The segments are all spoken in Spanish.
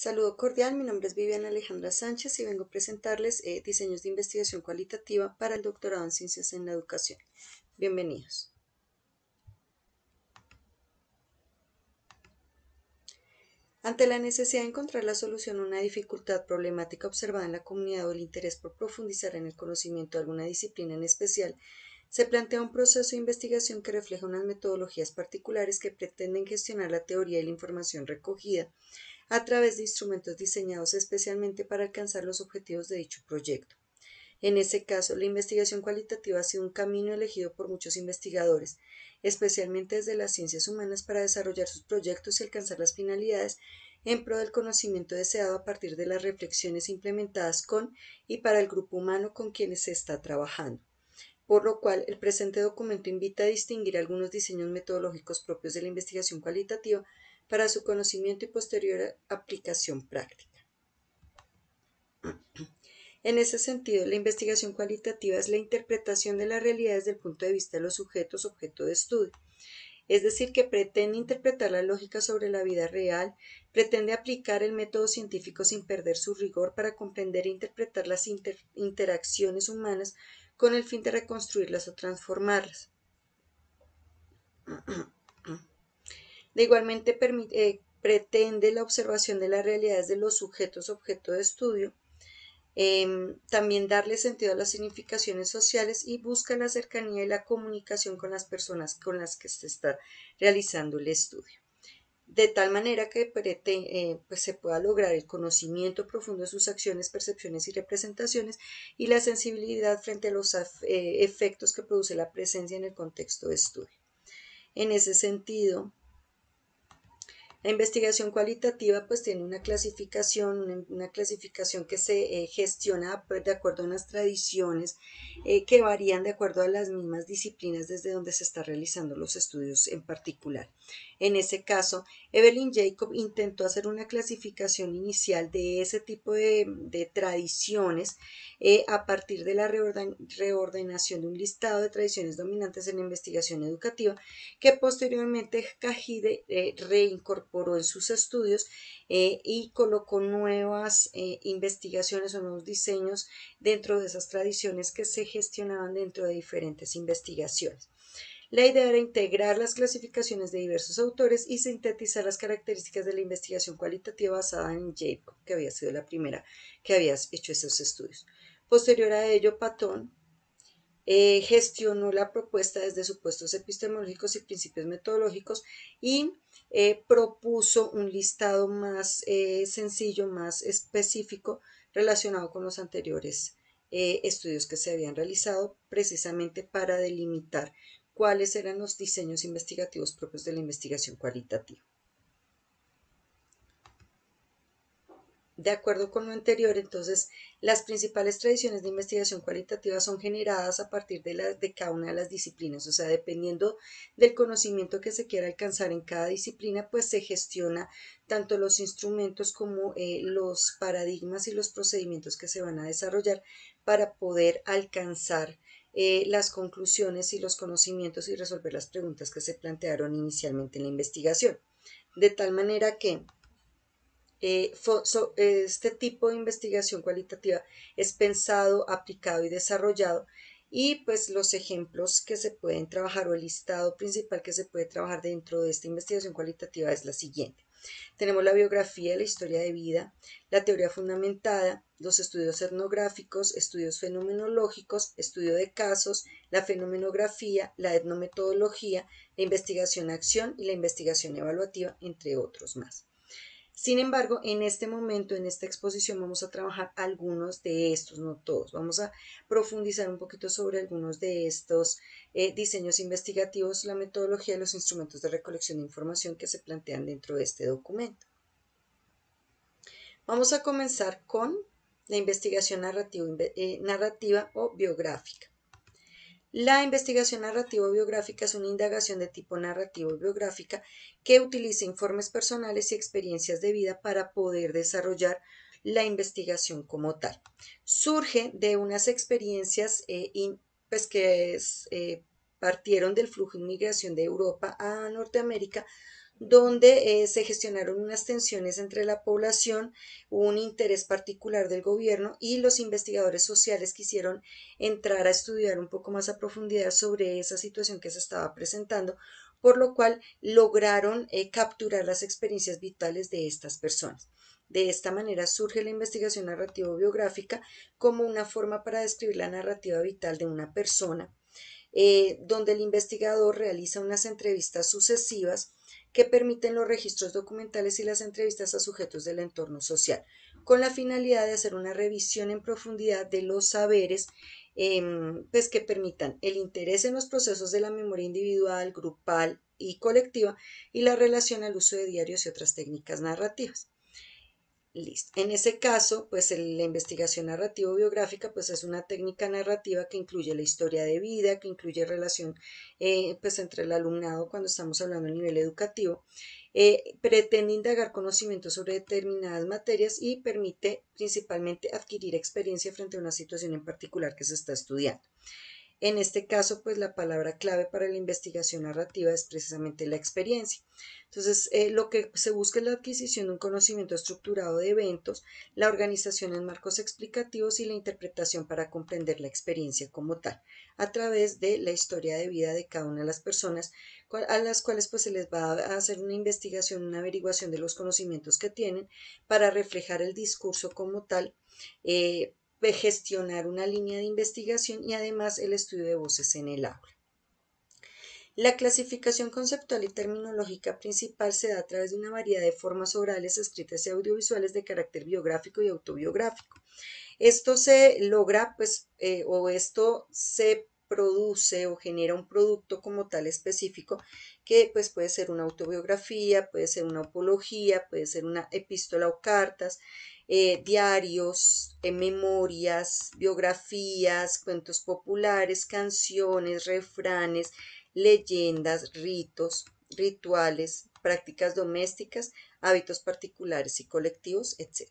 Saludo cordial, mi nombre es Viviana Alejandra Sánchez y vengo a presentarles eh, diseños de investigación cualitativa para el doctorado en ciencias en la educación. Bienvenidos. Ante la necesidad de encontrar la solución a una dificultad problemática observada en la comunidad o el interés por profundizar en el conocimiento de alguna disciplina en especial, se plantea un proceso de investigación que refleja unas metodologías particulares que pretenden gestionar la teoría y la información recogida a través de instrumentos diseñados especialmente para alcanzar los objetivos de dicho proyecto. En ese caso, la investigación cualitativa ha sido un camino elegido por muchos investigadores, especialmente desde las ciencias humanas, para desarrollar sus proyectos y alcanzar las finalidades en pro del conocimiento deseado a partir de las reflexiones implementadas con y para el grupo humano con quienes se está trabajando. Por lo cual, el presente documento invita a distinguir algunos diseños metodológicos propios de la investigación cualitativa para su conocimiento y posterior aplicación práctica. En ese sentido, la investigación cualitativa es la interpretación de la realidad desde el punto de vista de los sujetos objeto de estudio. Es decir, que pretende interpretar la lógica sobre la vida real, pretende aplicar el método científico sin perder su rigor para comprender e interpretar las interacciones humanas con el fin de reconstruirlas o transformarlas igualmente eh, pretende la observación de las realidades de los sujetos objeto de estudio, em, también darle sentido a las significaciones sociales y busca la cercanía y la comunicación con las personas con las que se está realizando el estudio. De tal manera que eh, pues se pueda lograr el conocimiento profundo de sus acciones, percepciones y representaciones y la sensibilidad frente a los eh, efectos que produce la presencia en el contexto de estudio. En ese sentido, la investigación cualitativa pues tiene una clasificación, una, clasificación que se eh, gestiona de acuerdo a unas tradiciones eh, que varían de acuerdo a las mismas disciplinas desde donde se están realizando los estudios en particular. En ese caso, Evelyn Jacob intentó hacer una clasificación inicial de ese tipo de, tradiciones eh, a partir de la reordenación de un listado de tradiciones dominantes en la investigación educativa que posteriormente Cajide eh, reincorporó en sus estudios eh, y colocó nuevas investigaciones o nuevos diseños dentro de esas tradiciones que se gestionaban dentro de diferentes investigaciones. La idea era integrar las clasificaciones de diversos autores y sintetizar las características de la investigación cualitativa basada en Jacob, que había sido la primera que había hecho esos estudios. Posterior a ello, Patón eh, gestionó la propuesta desde supuestos epistemológicos y principios metodológicos y eh, propuso un listado más eh, sencillo, más específico relacionado con los anteriores estudios que se habían realizado precisamente para delimitar cuáles eran los diseños investigativos propios de la investigación cualitativa. De acuerdo con lo anterior, entonces, las principales tradiciones de investigación cualitativa son generadas a partir de, de, cada una de las disciplinas, o sea, dependiendo del conocimiento que se quiera alcanzar en cada disciplina, pues se gestiona tanto los instrumentos como eh, los paradigmas y los procedimientos que se van a desarrollar para poder alcanzar eh, las conclusiones y los conocimientos y resolver las preguntas que se plantearon inicialmente en la investigación. De tal manera que eh, este tipo de investigación cualitativa es pensado, aplicado y desarrollado y pues los ejemplos que se pueden trabajar o el listado principal que se puede trabajar dentro de esta investigación cualitativa es la siguiente. Tenemos la biografía, la historia de vida, la teoría fundamentada, los estudios etnográficos, estudios fenomenológicos, estudio de casos, la fenomenografía, la etnometodología, la investigación-acción y la investigación evaluativa, entre otros más. Sin embargo, en este momento, en esta exposición, vamos a trabajar algunos de estos, no todos. Vamos a profundizar un poquito sobre algunos de estos eh, diseños investigativos, la metodología y los instrumentos de recolección de información que se plantean dentro de este documento. Vamos a comenzar con la investigación narrativa eh, o biográfica. La investigación narrativo-biográfica es una indagación de tipo narrativo-biográfica que utiliza informes personales y experiencias de vida para poder desarrollar la investigación como tal. Surge de unas experiencias eh, pues, que eh, partieron del flujo de inmigración de Europa a Norteamérica, donde eh, se gestionaron unas tensiones entre la población, un interés particular del gobierno y los investigadores sociales quisieron entrar a estudiar un poco más a profundidad sobre esa situación que se estaba presentando, por lo cual lograron eh, capturar las experiencias vitales de estas personas. De esta manera surge la investigación narrativo-biográfica como una forma para describir la narrativa vital de una persona, eh, donde el investigador realiza unas entrevistas sucesivas que permiten los registros documentales y las entrevistas a sujetos del entorno social, con la finalidad de hacer una revisión en profundidad de los saberes em, pues que permitan el interés en los procesos de la memoria individual, grupal y colectiva y la relación al uso de diarios y otras técnicas narrativas. En ese caso, pues la investigación narrativo-biográfica, pues es una técnica narrativa que incluye la historia de vida, que incluye relación eh, pues entre el alumnado cuando estamos hablando a nivel educativo. Eh, pretende indagar conocimientos sobre determinadas materias y permite principalmente adquirir experiencia frente a una situación en particular que se está estudiando. En este caso, pues la palabra clave para la investigación narrativa es precisamente la experiencia. Entonces, eh, lo que se busca es la adquisición de un conocimiento estructurado de eventos, la organización en marcos explicativos y la interpretación para comprender la experiencia como tal, a través de la historia de vida de cada una de las personas, a las cuales pues se les va a hacer una investigación, una averiguación de los conocimientos que tienen para reflejar el discurso como tal. Eh, gestionar una línea de investigación y además el estudio de voces en el aula. La clasificación conceptual y terminológica principal se da a través de una variedad de formas orales, escritas y audiovisuales de carácter biográfico y autobiográfico. Esto se logra, pues, eh, o esto se produce o genera un producto como tal específico que pues puede ser una autobiografía, puede ser una apología, puede ser una epístola o cartas, eh, diarios, eh, memorias, biografías, cuentos populares, canciones, refranes, leyendas, ritos, rituales, prácticas domésticas, hábitos particulares y colectivos, etc.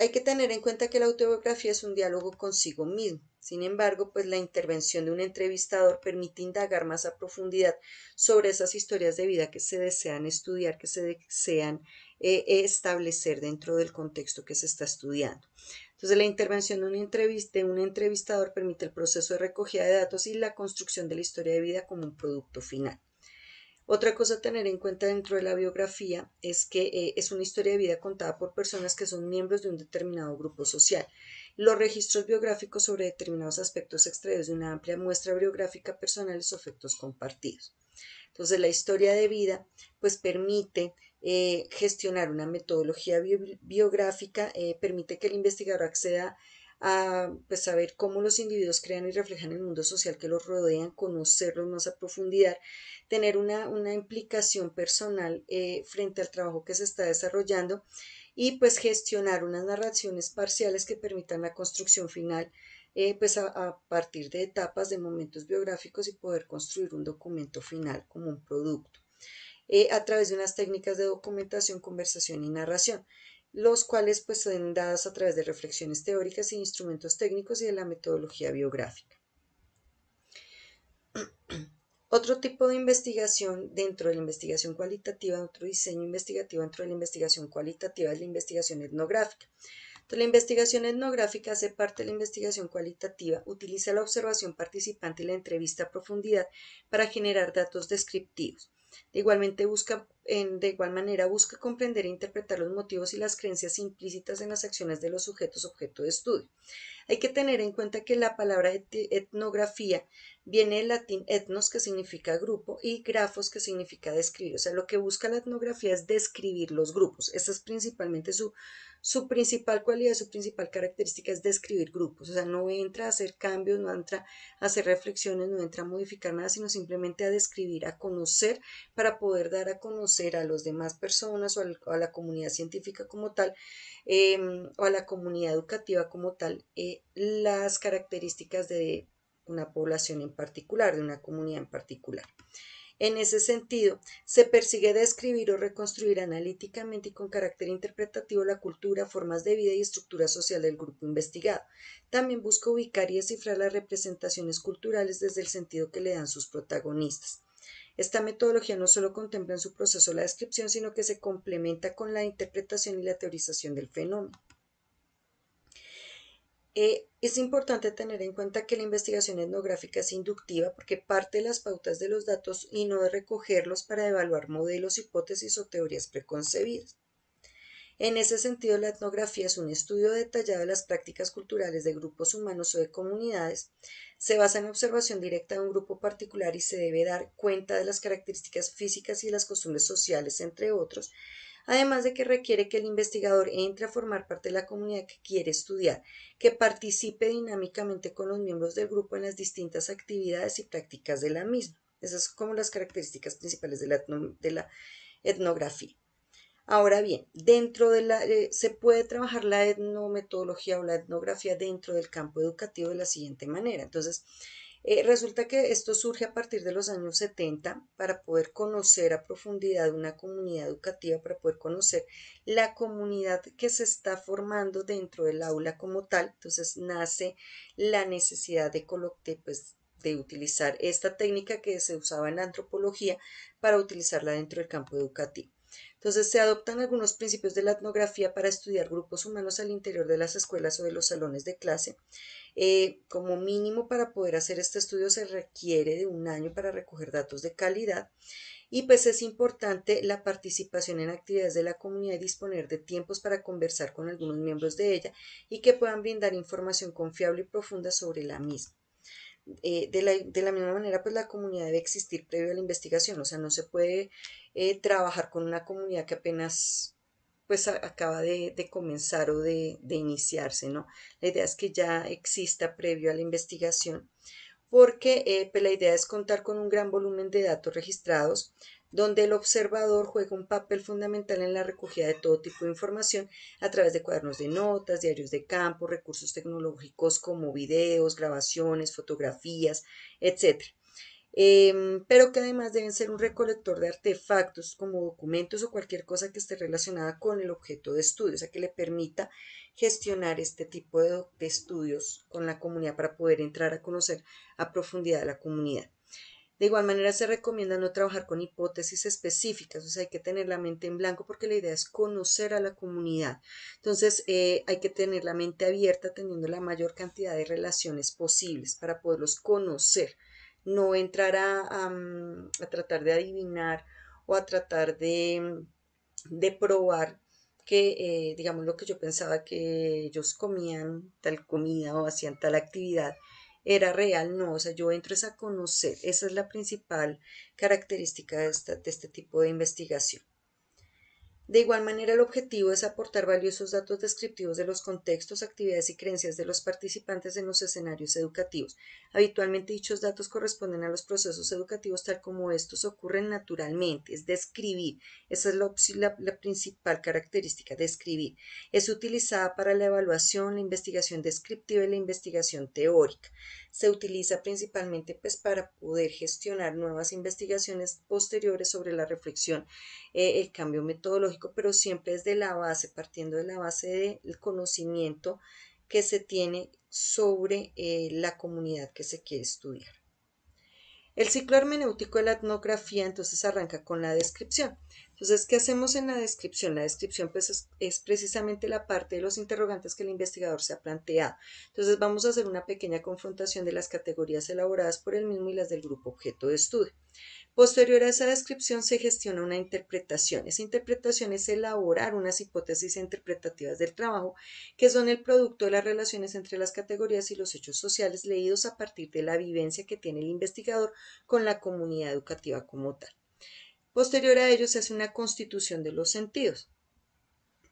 Hay que tener en cuenta que la autobiografía es un diálogo consigo mismo. Sin embargo, pues la intervención de un entrevistador permite indagar más a profundidad sobre esas historias de vida que se desean estudiar, que se desean eh, eh, establecer dentro del contexto que se está estudiando. Entonces, la intervención de de un entrevistador permite el proceso de recogida de datos y la construcción de la historia de vida como un producto final. Otra cosa a tener en cuenta dentro de la biografía es que eh, es una historia de vida contada por personas que son miembros de un determinado grupo social. Los registros biográficos sobre determinados aspectos extraídos de una amplia muestra biográfica personal o efectos compartidos. Entonces, la historia de vida pues permite eh, gestionar una metodología biográfica, eh, permite que el investigador acceda a a pues, saber cómo los individuos crean y reflejan el mundo social que los rodean, conocerlos más a profundidad, tener una, implicación personal eh, frente al trabajo que se está desarrollando y pues gestionar unas narraciones parciales que permitan la construcción final eh, pues, a, partir de etapas, de momentos biográficos y poder construir un documento final como un producto eh, a través de unas técnicas de documentación, conversación y narración los cuales pues son dadas a través de reflexiones teóricas e instrumentos técnicos y de la metodología biográfica. Otro tipo de investigación dentro de la investigación cualitativa, otro diseño investigativo dentro de la investigación cualitativa es la investigación etnográfica. la investigación etnográfica hace parte de la investigación cualitativa, utiliza la observación participante y la entrevista a profundidad para generar datos descriptivos. Igualmente busca, de igual manera, busca comprender e interpretar los motivos y las creencias implícitas en las acciones de los sujetos objeto de estudio. Hay que tener en cuenta que la palabra etnografía viene el latín etnos, que significa grupo, y grafos, que significa describir. O sea, lo que busca la etnografía es describir los grupos. Esa es principalmente su, su principal cualidad, su principal característica es describir grupos. O sea, no entra a hacer cambios, no entra a hacer reflexiones, no entra a modificar nada, sino simplemente a describir, a conocer, para poder dar a conocer a las demás personas o a la comunidad científica como tal, em, o a la comunidad educativa como tal, eh, las características de una población en particular, de una comunidad en particular. En ese sentido, se persigue describir o reconstruir analíticamente y con carácter interpretativo la cultura, formas de vida y estructura social del grupo investigado. También busca ubicar y descifrar las representaciones culturales desde el sentido que le dan sus protagonistas. Esta metodología no solo contempla en su proceso la descripción, sino que se complementa con la interpretación y la teorización del fenómeno. Eh, es importante tener en cuenta que la investigación etnográfica es inductiva porque parte de las pautas de los datos y no de recogerlos para evaluar modelos, hipótesis o teorías preconcebidas. En ese sentido, la etnografía es un estudio detallado de las prácticas culturales de grupos humanos o de comunidades. Se basa en observación directa de un grupo particular y se debe dar cuenta de las características físicas y las costumbres sociales, entre otros, además de que requiere que el investigador entre a formar parte de la comunidad que quiere estudiar, que participe dinámicamente con los miembros del grupo en las distintas actividades y prácticas de la misma. Esas son como las características principales de la, etnografía. Ahora bien, dentro de la, eh, se puede trabajar la etnometodología o la etnografía dentro del campo educativo de la siguiente manera. Entonces, eh, resulta que esto surge a partir de los años 70 para poder conocer a profundidad una comunidad educativa, para poder conocer la comunidad que se está formando dentro del aula como tal. Entonces nace la necesidad pues, de utilizar esta técnica que se usaba en la antropología para utilizarla dentro del campo educativo. Entonces se adoptan algunos principios de la etnografía para estudiar grupos humanos al interior de las escuelas o de los salones de clase. Eh, como mínimo para poder hacer este estudio se requiere de un año para recoger datos de calidad. Y pues es importante la participación en actividades de la comunidad y disponer de tiempos para conversar con algunos miembros de ella y que puedan brindar información confiable y profunda sobre la misma. Eh, de, la, de, la, misma manera, pues la comunidad debe existir previo a la investigación, o sea, no se puede eh, trabajar con una comunidad que apenas pues acaba de, comenzar o de, iniciarse, ¿no? La idea es que ya exista previo a la investigación, porque eh, pues, la idea es contar con un gran volumen de datos registrados, donde el observador juega un papel fundamental en la recogida de todo tipo de información a través de cuadernos de notas, diarios de campo, recursos tecnológicos como videos, grabaciones, fotografías, etc. Em, pero que además deben ser un recolector de artefactos como documentos o cualquier cosa que esté relacionada con el objeto de estudio, o sea, que le permita gestionar este tipo de, estudios con la comunidad para poder entrar a conocer a profundidad la comunidad. De igual manera se recomienda no trabajar con hipótesis específicas, o sea, hay que tener la mente en blanco porque la idea es conocer a la comunidad. Entonces eh, hay que tener la mente abierta teniendo la mayor cantidad de relaciones posibles para poderlos conocer no entrar a, tratar de adivinar o a tratar de, probar que, eh, digamos, lo que yo pensaba que ellos comían tal comida o hacían tal actividad era real, no, o sea, yo entro es a conocer, esa es la principal característica de, de este tipo de investigación. De igual manera, el objetivo es aportar valiosos datos descriptivos de los contextos, actividades y creencias de los participantes en los escenarios educativos. Habitualmente dichos datos corresponden a los procesos educativos tal como estos ocurren naturalmente, es describir. Esa es la, principal característica, describir. Es utilizada para la evaluación, la investigación descriptiva y la investigación teórica se utiliza principalmente pues, para poder gestionar nuevas investigaciones posteriores sobre la reflexión, eh, el cambio metodológico, pero siempre es de la base, partiendo de la base del conocimiento que se tiene sobre eh, la comunidad que se quiere estudiar. El ciclo hermenéutico de la etnografía entonces arranca con la descripción. Entonces, ¿qué hacemos en la descripción? La descripción pues, es, precisamente la parte de los interrogantes que el investigador se ha planteado. Entonces, vamos a hacer una pequeña confrontación de las categorías elaboradas por el mismo y las del grupo objeto de estudio. Posterior a esa descripción se gestiona una interpretación. Esa interpretación es elaborar unas hipótesis interpretativas del trabajo que son el producto de las relaciones entre las categorías y los hechos sociales leídos a partir de la vivencia que tiene el investigador con la comunidad educativa como tal. Posterior a ello se hace una constitución de los sentidos.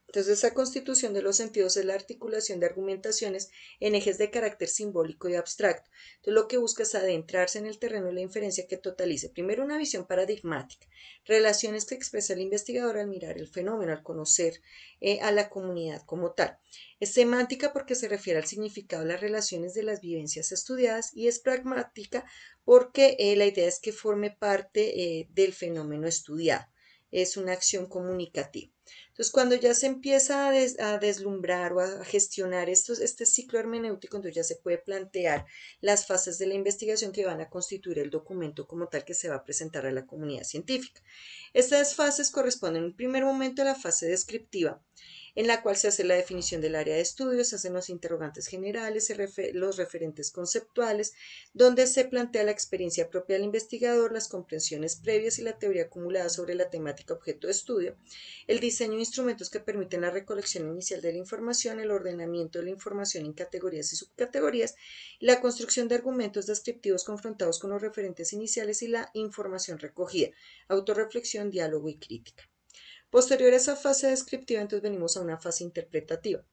Entonces, esa constitución de los sentidos es la articulación de argumentaciones en ejes de carácter simbólico y abstracto. Entonces, lo que busca es adentrarse en el terreno de la inferencia que totalice primero una visión paradigmática, relaciones que expresa el investigador al mirar el fenómeno, al conocer eh, a la comunidad como tal. Es semántica porque se refiere al significado de las relaciones de las vivencias estudiadas y es pragmática porque eh, la idea es que forme parte eh, del fenómeno estudiado. Es una acción comunicativa. Entonces, cuando ya se empieza a, deslumbrar o a gestionar este ciclo hermenéutico, entonces ya se puede plantear las fases de la investigación que van a constituir el documento como tal que se va a presentar a la comunidad científica. Estas fases corresponden en un primer momento a la fase descriptiva en la cual se hace la definición del área de estudio, se hacen los interrogantes generales, los referentes conceptuales, donde se plantea la experiencia propia del investigador, las comprensiones previas y la teoría acumulada sobre la temática objeto de estudio, el diseño de instrumentos que permiten la recolección inicial de la información, el ordenamiento de la información en categorías y subcategorías, la construcción de argumentos descriptivos confrontados con los referentes iniciales y la información recogida, autorreflexión, diálogo y crítica. Posterior a esa fase descriptiva, entonces venimos a una fase interpretativa.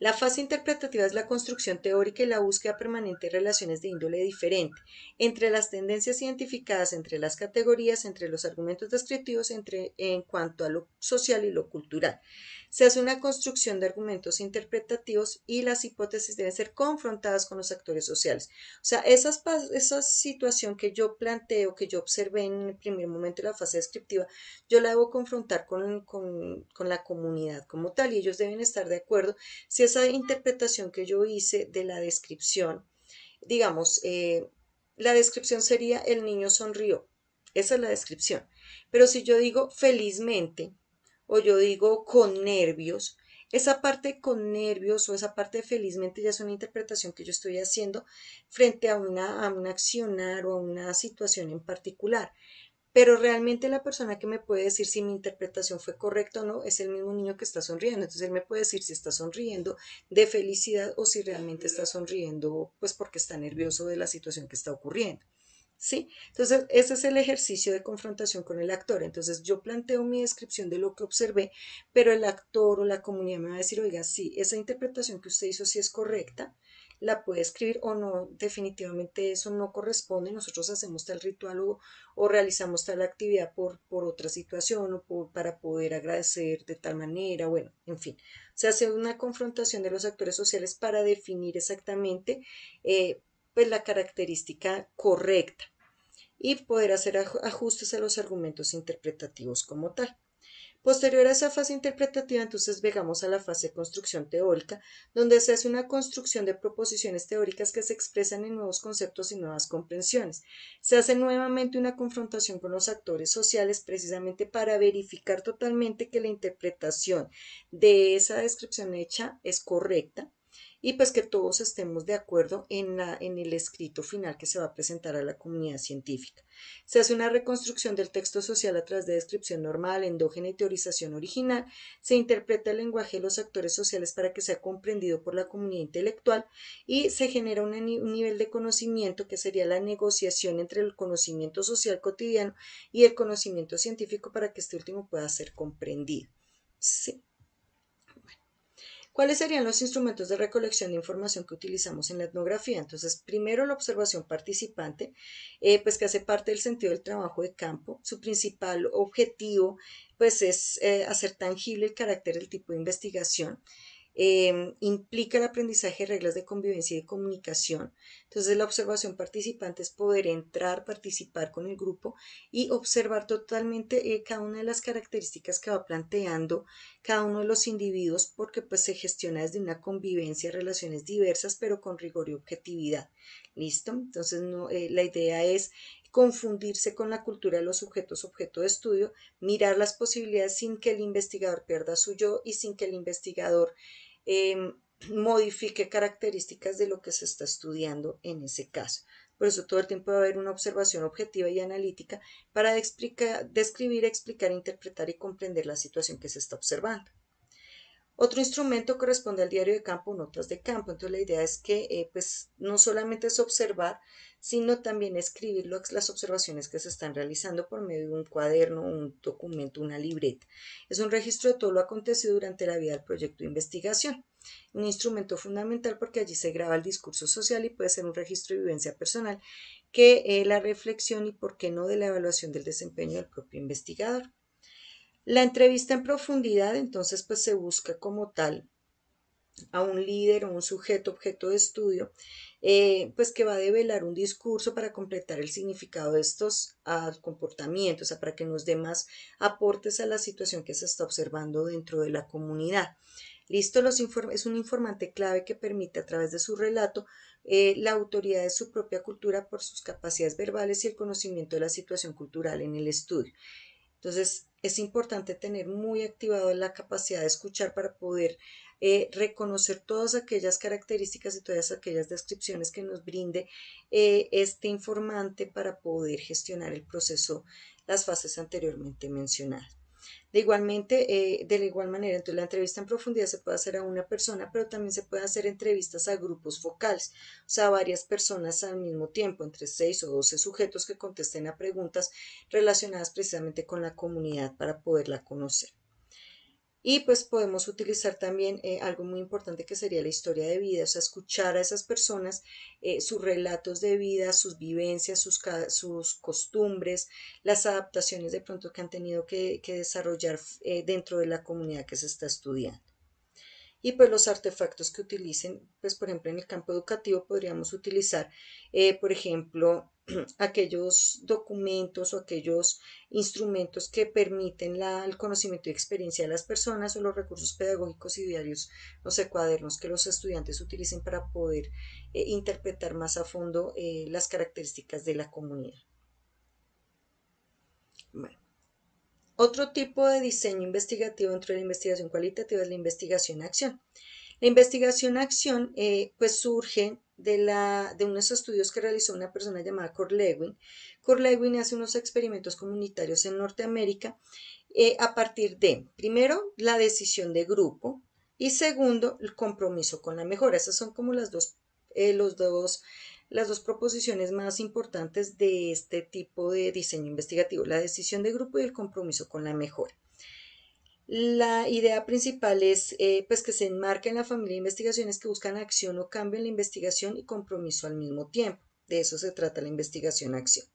La fase interpretativa es la construcción teórica y la búsqueda permanente de relaciones de índole diferente entre las tendencias identificadas, entre las categorías, entre los argumentos descriptivos, entre, en cuanto a lo social y lo cultural. Se hace una construcción de argumentos interpretativos y las hipótesis deben ser confrontadas con los actores sociales. O sea, esa situación que yo planteo, que yo observé en el primer momento de la fase descriptiva, yo la debo confrontar con, la comunidad como tal y ellos deben estar de acuerdo si esa interpretación que yo hice de la descripción, digamos, eh, la descripción sería el niño sonrió. Esa es la descripción. Pero si yo digo felizmente o yo digo con nervios, esa parte con nervios o esa parte felizmente ya es una interpretación que yo estoy haciendo frente a, una, a un accionar o a una situación en particular pero realmente la persona que me puede decir si mi interpretación fue correcta o no es el mismo niño que está sonriendo. Entonces él me puede decir si está sonriendo de felicidad o si realmente está sonriendo pues porque está nervioso de la situación que está ocurriendo. ¿Sí? Entonces, ese es el ejercicio de confrontación con el actor. Entonces, yo planteo mi descripción de lo que observé, pero el actor o la comunidad me va a decir, oiga, sí, esa interpretación que usted hizo sí es correcta, la puede escribir o no, definitivamente eso no corresponde, nosotros hacemos tal ritual o, realizamos tal actividad por, por otra situación o para poder agradecer de tal manera, bueno, en fin, se hace una confrontación de los actores sociales para definir exactamente eh, pues la característica correcta y poder hacer ajustes a los argumentos interpretativos como tal. Posterior a esa fase interpretativa, entonces llegamos a la fase de construcción teórica, donde se hace una construcción de proposiciones teóricas que se expresan en nuevos conceptos y nuevas comprensiones. Se hace nuevamente una confrontación con los actores sociales precisamente para verificar totalmente que la interpretación de esa descripción hecha es correcta y pues que todos estemos de acuerdo en, en el escrito final que se va a presentar a la comunidad científica. Se hace una reconstrucción del texto social a través de descripción normal, endógena y teorización original. Se interpreta el lenguaje de los actores sociales para que sea comprendido por la comunidad intelectual y se genera un, un nivel de conocimiento que sería la negociación entre el conocimiento social cotidiano y el conocimiento científico para que este último pueda ser comprendido. Sí. ¿Cuáles serían los instrumentos de recolección de información que utilizamos en la etnografía? Entonces, primero la observación participante, eh, pues que hace parte del sentido del trabajo de campo. Su principal objetivo, pues, es eh, hacer tangible el carácter del tipo de investigación. Em, implica el aprendizaje de reglas de convivencia y de comunicación. Entonces la observación participante es poder entrar, participar con el grupo y observar totalmente eh, cada una de las características que va planteando cada uno de los individuos porque pues se gestiona desde una convivencia, relaciones diversas pero con rigor y objetividad. ¿Listo? Entonces eh, la idea es confundirse con la cultura de los sujetos objeto de estudio, mirar las posibilidades sin que el investigador pierda su yo y sin que el investigador em, modifique características de lo que se está estudiando en ese caso. Por eso todo el tiempo va a haber una observación objetiva y analítica para describir, explicar, interpretar y comprender la situación que se está observando. Otro instrumento corresponde al diario de campo, notas de campo. Entonces la idea es que eh, pues, no solamente es observar, sino también escribir las observaciones que se están realizando por medio de un cuaderno, un documento, una libreta. Es un registro de todo lo acontecido durante la vida del proyecto de investigación. Un instrumento fundamental porque allí se graba el discurso social y puede ser un registro de vivencia personal que eh, la reflexión y, por qué no, de la evaluación del desempeño del propio investigador. La entrevista en profundidad, entonces, pues se busca como tal a un líder o un sujeto objeto de estudio, eh, pues que va a develar un discurso para completar el significado de estos ah, comportamientos, o sea, para que nos dé más aportes a la situación que se está observando dentro de la comunidad. Listo, los es un informante clave que permite a través de su relato eh, la autoridad de su propia cultura por sus capacidades verbales y el conocimiento de la situación cultural en el estudio. Entonces, es importante tener muy activado la capacidad de escuchar para poder eh, reconocer todas aquellas características y todas aquellas descripciones que nos brinde eh, este informante para poder gestionar el proceso, las fases anteriormente mencionadas. De, igualmente, eh, de la igual manera, entonces la entrevista en profundidad se puede hacer a una persona, pero también se puede hacer entrevistas a grupos focales, o sea, varias personas al mismo tiempo, entre seis o doce sujetos que contesten a preguntas relacionadas precisamente con la comunidad para poderla conocer. Y pues podemos utilizar también eh, algo muy importante que sería la historia de vida, o sea, escuchar a esas personas eh, sus relatos de vida, sus vivencias, sus, sus, costumbres, las adaptaciones de pronto que han tenido que, desarrollar eh, dentro de la comunidad que se está estudiando y pues los artefactos que utilicen, pues por ejemplo en el campo educativo podríamos utilizar, eh, por ejemplo, aquellos documentos o aquellos instrumentos que permiten el conocimiento y experiencia de las personas o los recursos pedagógicos y diarios, no sé, cuadernos que los estudiantes utilicen para poder eh, interpretar más a fondo eh, las características de la comunidad. Bueno. Otro tipo de diseño investigativo dentro de la investigación cualitativa es la investigación-acción. La investigación-acción eh, pues surge de, la, de, unos estudios que realizó una persona llamada Corlewin. lewin hace unos experimentos comunitarios en Norteamérica eh, a partir de, primero, la decisión de grupo y segundo, el compromiso con la mejora. Esas son como las dos, eh, los dos las dos proposiciones más importantes de este tipo de diseño investigativo, la decisión de grupo y el compromiso con la mejora. La idea principal es eh, pues que se enmarca en la familia de investigaciones que buscan acción o cambio en la investigación y compromiso al mismo tiempo. De eso se trata la investigación-acción.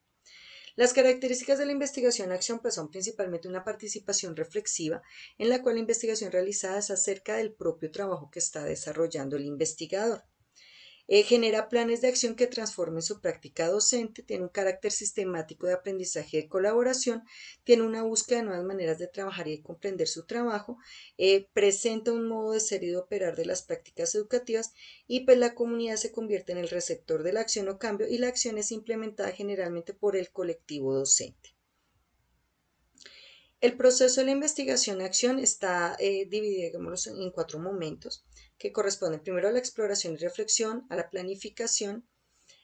Las características de la investigación-acción pues, son principalmente una participación reflexiva en la cual la investigación realizada es acerca del propio trabajo que está desarrollando el investigador. Eh, genera planes de acción que transformen su práctica docente, tiene un carácter sistemático de aprendizaje y de colaboración, tiene una búsqueda de nuevas maneras de trabajar y de comprender su trabajo, eh, presenta un modo de ser y de operar de las prácticas educativas y pues la comunidad se convierte en el receptor de la acción o cambio y la acción es implementada generalmente por el colectivo docente. El proceso de la investigación-acción está eh, dividido en cuatro momentos que corresponden primero a la exploración y reflexión, a la planificación,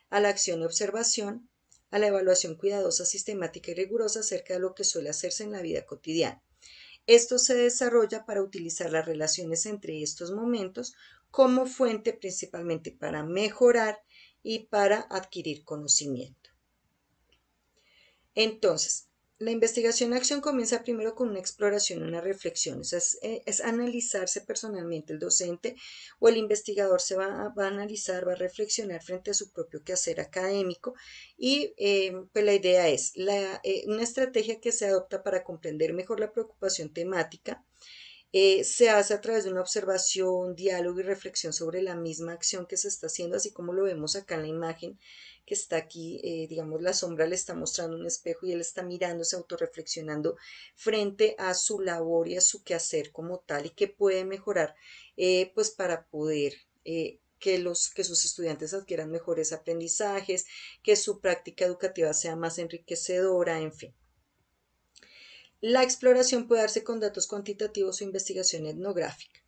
a la acción y observación, a la evaluación cuidadosa, sistemática y rigurosa acerca de lo que suele hacerse en la vida cotidiana. Esto se desarrolla para utilizar las relaciones entre estos momentos como fuente principalmente para mejorar y para adquirir conocimiento. Entonces, la investigación acción comienza primero con una exploración, una reflexión, eh, es, analizarse personalmente el docente o el investigador se va a, analizar, va a reflexionar frente a su propio quehacer académico y em, pues la idea es eh, una estrategia que se adopta para comprender mejor la preocupación temática. Eh, se hace a través de una observación, diálogo y reflexión sobre la misma acción que se está haciendo, así como lo vemos acá en la imagen que está aquí, eh, digamos, la sombra le está mostrando un espejo y él está mirándose, autorreflexionando frente a su labor y a su quehacer como tal y que puede mejorar, eh, pues para poder... Eh, que, los, que sus estudiantes adquieran mejores aprendizajes, que su práctica educativa sea más enriquecedora, en fin. La exploración puede darse con datos cuantitativos o investigación etnográfica.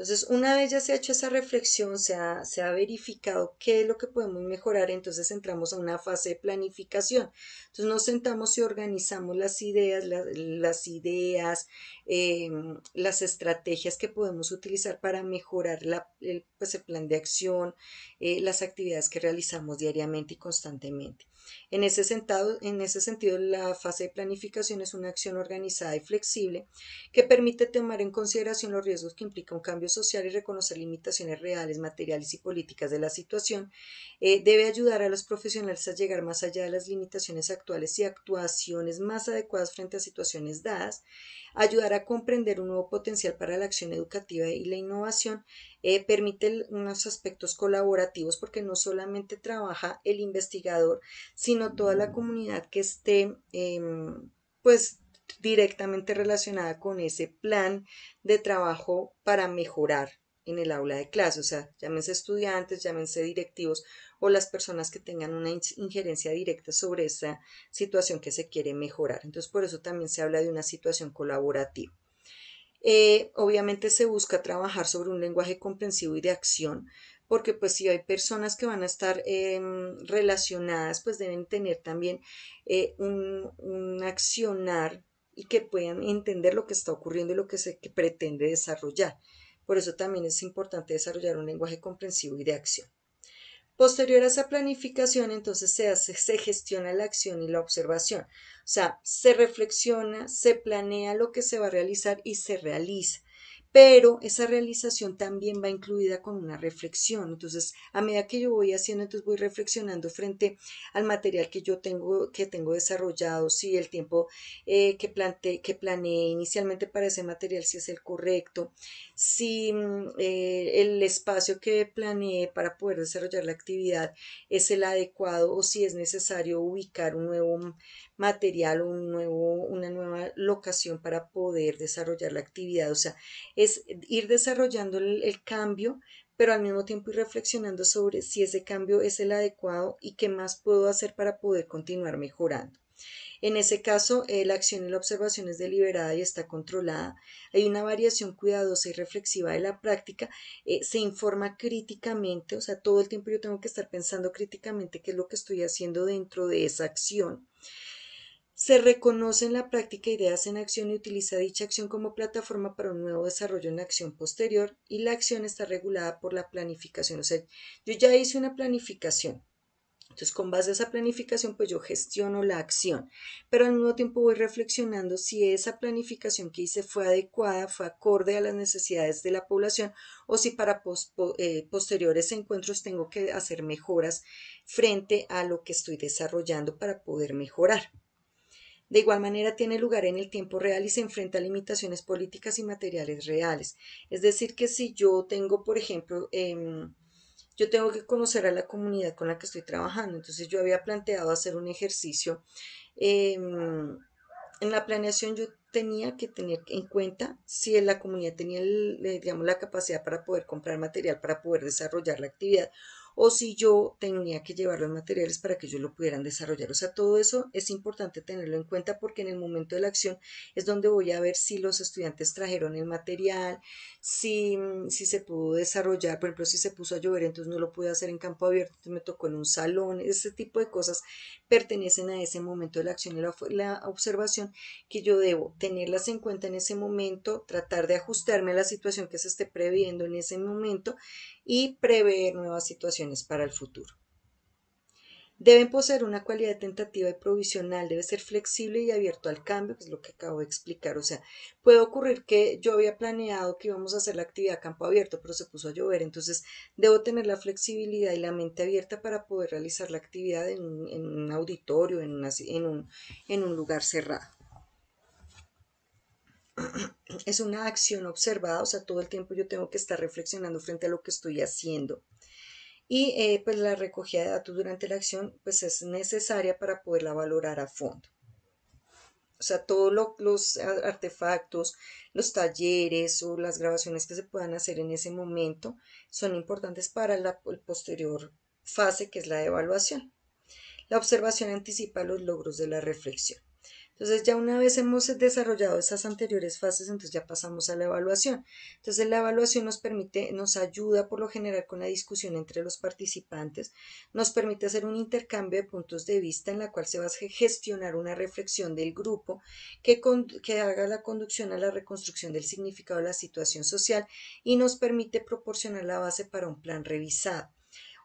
Entonces, una vez ya se ha hecho esa reflexión, se ha, verificado qué es lo que podemos mejorar, entonces entramos a una fase de planificación. Entonces nos sentamos y organizamos las ideas, las ideas, em, las estrategias que podemos utilizar para mejorar pues, el, plan de acción, eh, las actividades que realizamos diariamente y constantemente. En ese, en ese sentido, la fase de planificación es una acción organizada y flexible que permite tomar en consideración los riesgos que implica un cambio social y reconocer limitaciones reales, materiales y políticas de la situación. Eh, debe ayudar a los profesionales a llegar más allá de las limitaciones actuales y actuaciones más adecuadas frente a situaciones dadas, ayudar a comprender un nuevo potencial para la acción educativa y la innovación, eh, permite unos aspectos colaborativos porque no solamente trabaja el investigador, sino toda la comunidad que esté em, pues directamente relacionada con ese plan de trabajo para mejorar en el aula de clase, o sea, llámense estudiantes, llámense directivos o las personas que tengan una injerencia directa sobre esa situación que se quiere mejorar. Entonces, por eso también se habla de una situación colaborativa. Eh, obviamente se busca trabajar sobre un lenguaje comprensivo y de acción, porque pues si hay personas que van a estar em, relacionadas, pues deben tener también eh, un, accionar y que puedan entender lo que está ocurriendo y lo que se pretende desarrollar. Por eso también es importante desarrollar un lenguaje comprensivo y de acción. Posterior a esa planificación, entonces se hace, se gestiona la acción y la observación. O sea, se reflexiona, se planea lo que se va a realizar y se realiza pero esa realización también va incluida con una reflexión. Entonces, a medida que yo voy haciendo, entonces voy reflexionando frente al material que yo tengo, que tengo desarrollado, si el tiempo eh, que que planeé inicialmente para ese material, si es el correcto, si mm, eh, el espacio que planeé para poder desarrollar la actividad es el adecuado o si es necesario ubicar un nuevo material, un nuevo, una nueva locación para poder desarrollar la actividad. O sea, es ir desarrollando el, cambio, pero al mismo tiempo ir reflexionando sobre si ese cambio es el adecuado y qué más puedo hacer para poder continuar mejorando. En ese caso, eh, la acción y la observación es deliberada y está controlada. Hay una variación cuidadosa y reflexiva de la práctica. Eh, se informa críticamente, o sea, todo el tiempo yo tengo que estar pensando críticamente qué es lo que estoy haciendo dentro de esa acción. Se reconoce en la práctica ideas en acción y utiliza dicha acción como plataforma para un nuevo desarrollo en acción posterior y la acción está regulada por la planificación. O sea, yo ya hice una planificación, entonces, con base a esa planificación, pues yo gestiono la acción, pero al mismo tiempo voy reflexionando si esa planificación que hice fue adecuada, fue acorde a las necesidades de la población o si para eh, posteriores encuentros tengo que hacer mejoras frente a lo que estoy desarrollando para poder mejorar. De igual manera tiene lugar en el tiempo real y se enfrenta a limitaciones políticas y materiales reales. Es decir, que si yo tengo, por ejemplo, em, yo tengo que conocer a la comunidad con la que estoy trabajando, entonces yo había planteado hacer un ejercicio. Em, en la planeación yo tenía que tener en cuenta si la comunidad tenía, eh, digamos, la capacidad para poder comprar material, para poder desarrollar la actividad o si yo tenía que llevar los materiales para que ellos lo pudieran desarrollar. O sea, todo eso es importante tenerlo en cuenta porque en el momento de la acción es donde voy a ver si los estudiantes trajeron el material, si, mm, si se pudo desarrollar, por ejemplo, si se puso a llover, entonces no lo pude hacer en campo abierto, entonces me tocó en un salón, ese tipo de cosas pertenecen a ese momento de la acción y la, la observación que yo debo tenerlas en cuenta en ese momento, tratar de ajustarme a la situación que se esté previendo en ese momento y prever nuevas situaciones para el futuro. Deben poseer una cualidad tentativa y provisional, debe ser flexible y abierto al cambio, que es lo que acabo de explicar. O sea, puede ocurrir que yo había planeado que íbamos a hacer la actividad campo abierto, pero se puso a llover, entonces debo tener la flexibilidad y la mente abierta para poder realizar la actividad en, un auditorio, en un lugar cerrado. es una acción observada, o sea, todo el tiempo yo tengo que estar reflexionando frente a lo que estoy haciendo. Y eh, pues la recogida de datos durante la acción pues es necesaria para poderla valorar a fondo. O sea, todos los artefactos, los talleres o las grabaciones que se puedan hacer en ese momento son importantes para la posterior fase que es la evaluación. La observación anticipa los logros de la reflexión. Entonces ya una vez hemos desarrollado esas anteriores fases, entonces ya pasamos a la evaluación. Entonces la evaluación nos permite, nos ayuda por lo general con la discusión entre los participantes, nos permite hacer un intercambio de puntos de vista en la cual se va a gestionar una reflexión del grupo que, que haga la conducción a la reconstrucción del significado de la situación social y nos permite proporcionar la base para un plan revisado.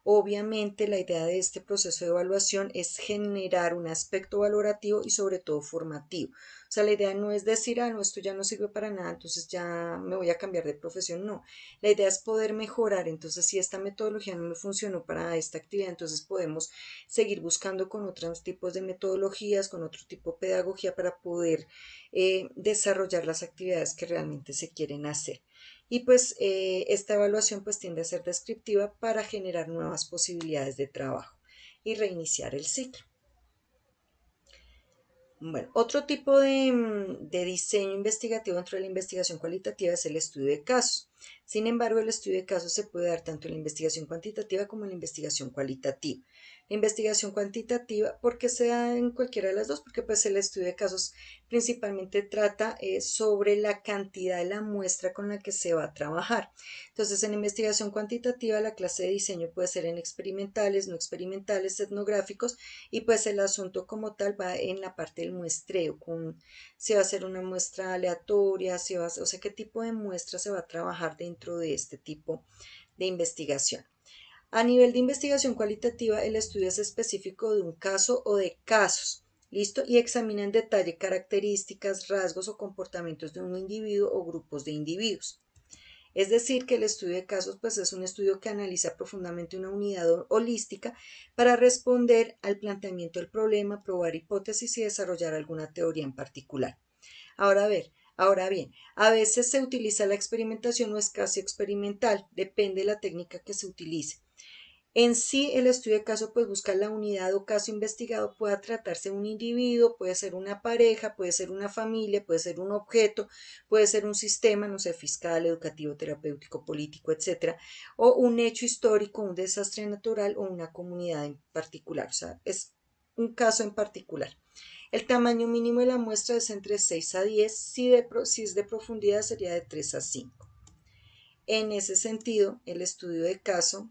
Obviamente la idea de este proceso de evaluación es generar un aspecto valorativo y sobre todo formativo. O sea, la idea no es decir, ah, no, esto ya no sirve para nada, entonces ya me voy a cambiar de profesión. No, la idea es poder mejorar. Entonces, si esta metodología no me funcionó para esta actividad, entonces podemos seguir buscando con otros tipos de metodologías, con otro tipo de pedagogía para poder eh, desarrollar las actividades que realmente se quieren hacer y pues eh, esta evaluación pues tiende a ser descriptiva para generar nuevas posibilidades de trabajo y reiniciar el ciclo. Bueno, otro tipo de, mm, de, diseño investigativo dentro de la investigación cualitativa es el estudio de casos. Sin embargo, el estudio de casos se puede dar tanto en la investigación cuantitativa como en la investigación cualitativa investigación cuantitativa, porque sea en cualquiera de las dos, porque pues el estudio de casos principalmente trata eh, sobre la cantidad de la muestra con la que se va a trabajar. Entonces, en investigación cuantitativa, la clase de diseño puede ser en experimentales, no experimentales, etnográficos, y pues el asunto como tal va en la parte del muestreo, con si va a ser una muestra aleatoria, si va o sea, qué tipo de muestra se va a trabajar dentro de este tipo de investigación. A nivel de investigación cualitativa, el estudio es específico de un caso o de casos. ¿Listo? Y examina en detalle características, rasgos o comportamientos de un individuo o grupos de individuos. Es decir, que el estudio de casos pues, es un estudio que analiza profundamente una unidad holística para responder al planteamiento del problema, probar hipótesis y desarrollar alguna teoría en particular. Ahora a ver, Ahora bien, a veces se utiliza la experimentación o es casi experimental, depende de la técnica que se utilice. En sí, el estudio de caso puede buscar la unidad o caso investigado, pueda tratarse un individuo, puede ser una pareja, puede ser una familia, puede ser un objeto, puede ser un sistema, no sé, fiscal, educativo, terapéutico, político, etcétera, o un hecho histórico, un desastre natural o una comunidad en particular, o sea, es un caso en particular. El tamaño mínimo de la muestra es entre 6 a 10, si, de, si es de profundidad sería de 3 a 5. En ese sentido, el estudio de caso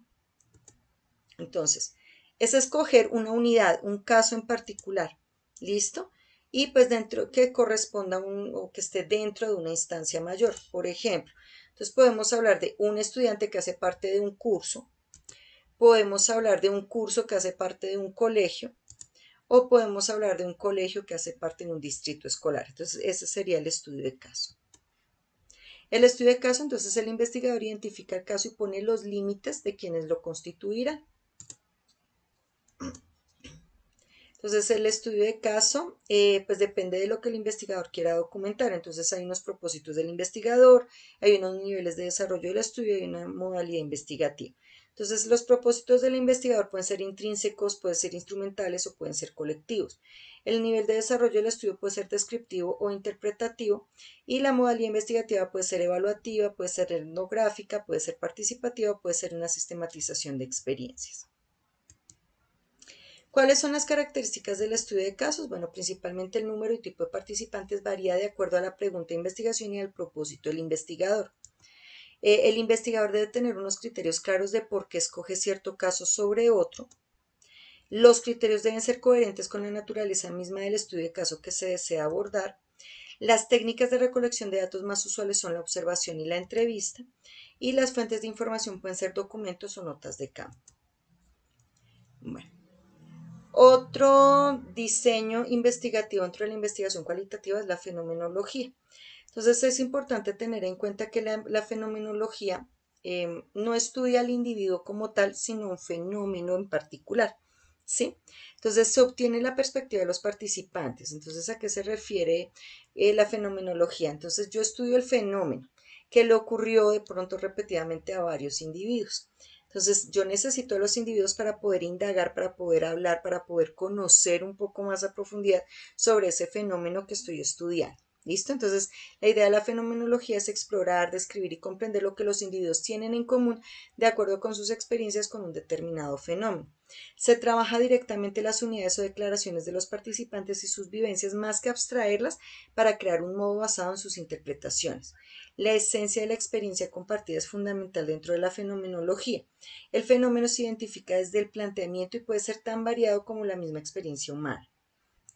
entonces, es escoger una unidad, un caso en particular. ¿Listo? Y pues dentro que corresponda o que esté dentro de una instancia mayor. Por ejemplo, entonces podemos hablar de un estudiante que hace parte de un curso, podemos hablar de un curso que hace parte de un colegio, o podemos hablar de un colegio que hace parte de un distrito escolar. Entonces, ese sería el estudio de caso. El estudio de caso, entonces el investigador identifica el caso y pone los límites de quienes lo constituirán. Entonces, el estudio de caso, eh, pues depende de lo que el investigador quiera documentar. Entonces, hay unos propósitos del investigador, hay unos niveles de desarrollo del estudio y una modalidad investigativa. Entonces, los propósitos del investigador pueden ser intrínsecos, pueden ser instrumentales o pueden ser colectivos. El nivel de desarrollo del estudio puede ser descriptivo o interpretativo y la modalidad investigativa puede ser evaluativa, puede ser etnográfica, puede ser participativa, puede ser una sistematización de experiencias. ¿Cuáles son las características del estudio de casos? Bueno, principalmente el número y tipo de participantes varía de acuerdo a la pregunta de investigación y al propósito del investigador. Eh, el investigador debe tener unos criterios claros de por qué escoge cierto caso sobre otro. Los criterios deben ser coherentes con la naturaleza misma del estudio de caso que se desea abordar. Las técnicas de recolección de datos más usuales son la observación y la entrevista. Y las fuentes de información pueden ser documentos o notas de campo. Bueno. Otro diseño investigativo dentro de la investigación cualitativa es la fenomenología. Entonces es importante tener en cuenta que la, fenomenología em, no estudia al individuo como tal, sino un fenómeno en particular. ¿Sí? Entonces se obtiene la perspectiva de los participantes. Entonces, ¿a qué se refiere eh, la fenomenología? Entonces, yo estudio el fenómeno que le ocurrió de pronto repetidamente a varios individuos. Entonces, yo necesito a los individuos para poder indagar, para poder hablar, para poder conocer un poco más a profundidad sobre ese fenómeno que estoy estudiando. ¿Listo? Entonces, la idea de la fenomenología es explorar, describir y comprender lo que los individuos tienen en común de acuerdo con sus experiencias con un determinado fenómeno. Se trabaja directamente las unidades o declaraciones de los participantes y sus vivencias más que abstraerlas para crear un modo basado en sus interpretaciones. La esencia de la experiencia compartida es fundamental dentro de la fenomenología. El fenómeno se identifica desde el planteamiento y puede ser tan variado como la misma experiencia humana.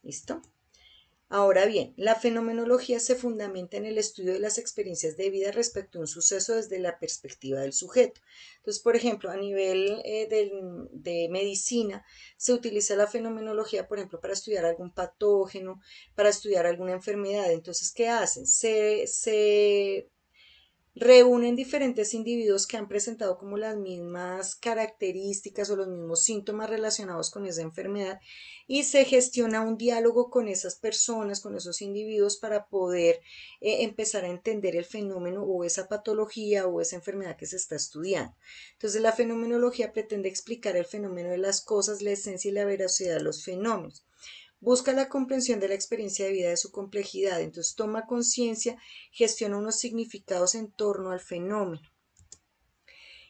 ¿Listo? Ahora bien, la fenomenología se fundamenta en el estudio de las experiencias de vida respecto a un suceso desde la perspectiva del sujeto. Entonces, por ejemplo, a nivel eh, de, medicina, se utiliza la fenomenología, por ejemplo, para estudiar algún patógeno, para estudiar alguna enfermedad. Entonces, ¿qué hacen? Se, se reúnen diferentes individuos que han presentado como las mismas características o los mismos síntomas relacionados con esa enfermedad y se gestiona un diálogo con esas personas, con esos individuos para poder eh, empezar a entender el fenómeno o esa patología o esa enfermedad que se está estudiando. Entonces la fenomenología pretende explicar el fenómeno de las cosas, la esencia y la veracidad de los fenómenos busca la comprensión de la experiencia de vida de su complejidad, entonces toma conciencia, gestiona unos significados en torno al fenómeno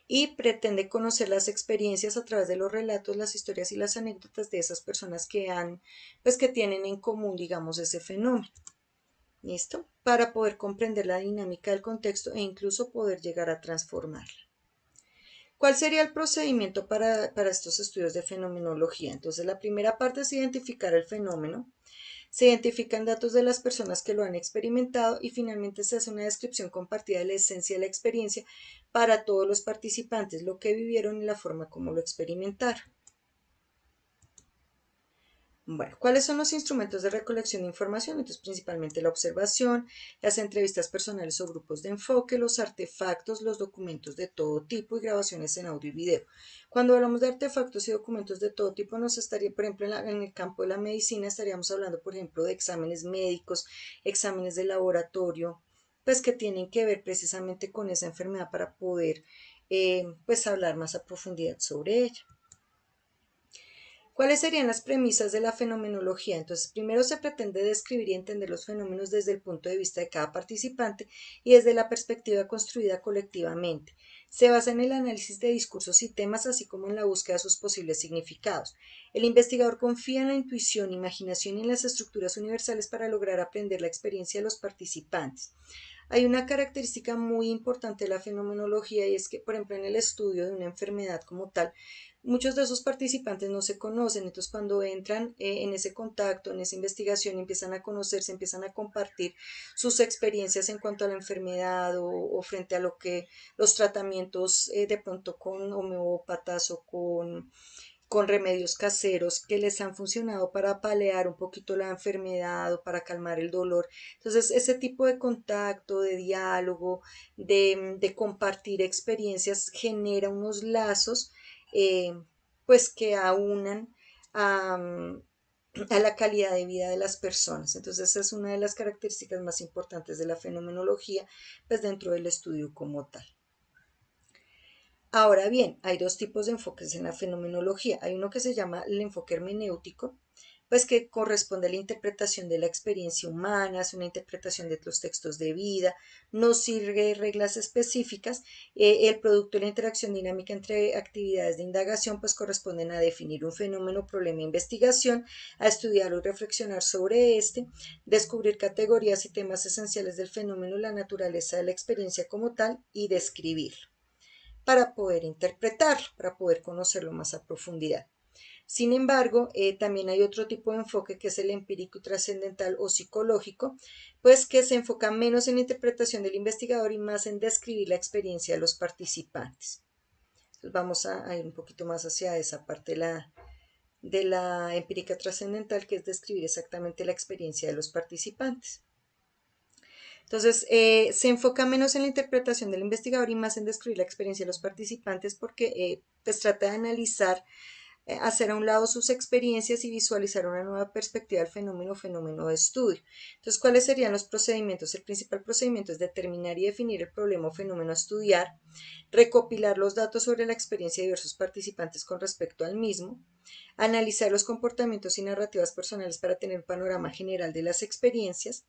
y pretende conocer las experiencias a través de los relatos, las historias y las anécdotas de esas personas que han, pues que tienen en común, digamos, ese fenómeno. ¿Listo? Para poder comprender la dinámica del contexto e incluso poder llegar a transformarla. ¿Cuál sería el procedimiento para, estos estudios de fenomenología? Entonces, la primera parte es identificar el fenómeno. Se identifican datos de las personas que lo han experimentado y finalmente se hace una descripción compartida de la esencia de la experiencia para todos los participantes, lo que vivieron y la forma como lo experimentaron. Bueno, ¿cuáles son los instrumentos de recolección de información? Entonces, principalmente la observación, las entrevistas personales o grupos de enfoque, los artefactos, los documentos de todo tipo y grabaciones en audio y video. Cuando hablamos de artefactos y documentos de todo tipo, nos estaría, por ejemplo, en, el campo de la medicina, estaríamos hablando, por ejemplo, de exámenes médicos, exámenes de laboratorio, pues que tienen que ver precisamente con esa enfermedad para poder, eh, pues, hablar más a profundidad sobre ella. ¿Cuáles serían las premisas de la fenomenología? Entonces, primero se pretende describir y entender los fenómenos desde el punto de vista de cada participante y desde la perspectiva construida colectivamente. Se basa en el análisis de discursos y temas, así como en la búsqueda de sus posibles significados. El investigador confía en la intuición, imaginación y en las estructuras universales para lograr aprender la experiencia de los participantes. Hay una característica muy importante de la fenomenología y es que, por ejemplo, en el estudio de una enfermedad como tal, muchos de esos participantes no se conocen, entonces cuando entran eh, en ese contacto, en esa investigación, empiezan a conocerse, empiezan a compartir sus experiencias en cuanto a la enfermedad o, frente a lo que los tratamientos eh, de pronto con homeópatas o con con remedios caseros que les han funcionado para palear un poquito la enfermedad o para calmar el dolor. Entonces, ese tipo de contacto, de diálogo, de compartir experiencias genera unos lazos eh, pues que aunan a, mm, a la calidad de vida de las personas. Entonces, esa es una de las características más importantes de la fenomenología, pues dentro del estudio como tal. Ahora bien, hay dos tipos de enfoques en la fenomenología. Hay uno que se llama el enfoque hermenéutico, pues que corresponde a la interpretación de la experiencia humana, es una interpretación de los textos de vida, no sirve reglas específicas. Eh, el producto de la interacción dinámica entre actividades de indagación pues corresponden a definir un fenómeno, problema e investigación, a estudiarlo y reflexionar sobre este, descubrir categorías y temas esenciales del fenómeno, la naturaleza de la experiencia como tal y describirlo para poder interpretarlo, para poder conocerlo más a profundidad. Sin embargo, eh, también hay otro tipo de enfoque que es el empírico trascendental o psicológico, pues que se enfoca menos en la interpretación del investigador y más en describir la experiencia de los participantes. Entonces vamos a, ir un poquito más hacia esa parte de la, de la empírica trascendental, que es describir exactamente la experiencia de los participantes. Entonces, eh, se enfoca menos en la interpretación del investigador y más en describir la experiencia de los participantes porque eh, pues trata de analizar eh, hacer a un lado sus experiencias y visualizar una nueva perspectiva del fenómeno o fenómeno de estudio. Entonces, ¿cuáles serían los procedimientos? El principal procedimiento es determinar y definir el problema o fenómeno a estudiar, recopilar los datos sobre la experiencia de diversos participantes con respecto al mismo, analizar los comportamientos y narrativas personales para tener un panorama general de las experiencias,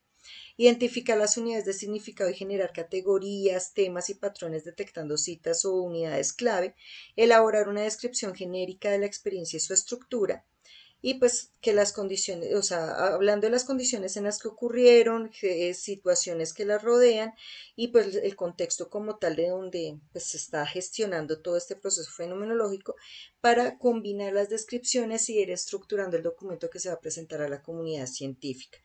Identificar las unidades de significado y generar categorías, temas y patrones detectando citas o unidades clave. Elaborar una descripción genérica de la experiencia y su estructura. Y pues que las condiciones, o sea, hablando de las condiciones en las que ocurrieron, eh, situaciones que las rodean y pues el contexto como tal de donde pues, se está gestionando todo este proceso fenomenológico para combinar las descripciones y ir estructurando el documento que se va a presentar a la comunidad científica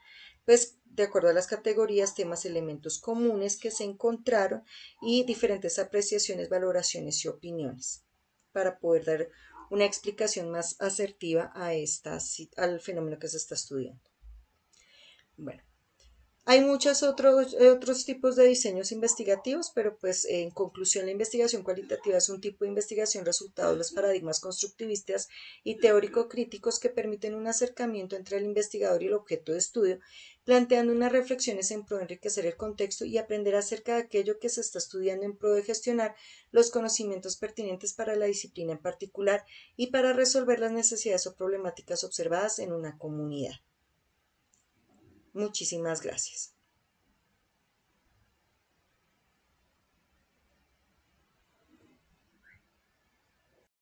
pues de acuerdo a las categorías, temas, elementos comunes que se encontraron y diferentes apreciaciones, valoraciones y opiniones para poder dar una explicación más asertiva a esta, al fenómeno que se está estudiando. Bueno, hay muchos otros, eh, otros tipos de diseños investigativos, pero pues en conclusión la investigación cualitativa es un tipo de investigación resultado de los paradigmas constructivistas y teórico-críticos que permiten un acercamiento entre el investigador y el objeto de estudio, planteando unas reflexiones en pro de enriquecer el contexto y aprender acerca de aquello que se está estudiando en pro de gestionar los conocimientos pertinentes para la disciplina en particular y para resolver las necesidades o problemáticas observadas en una comunidad. Muchísimas gracias.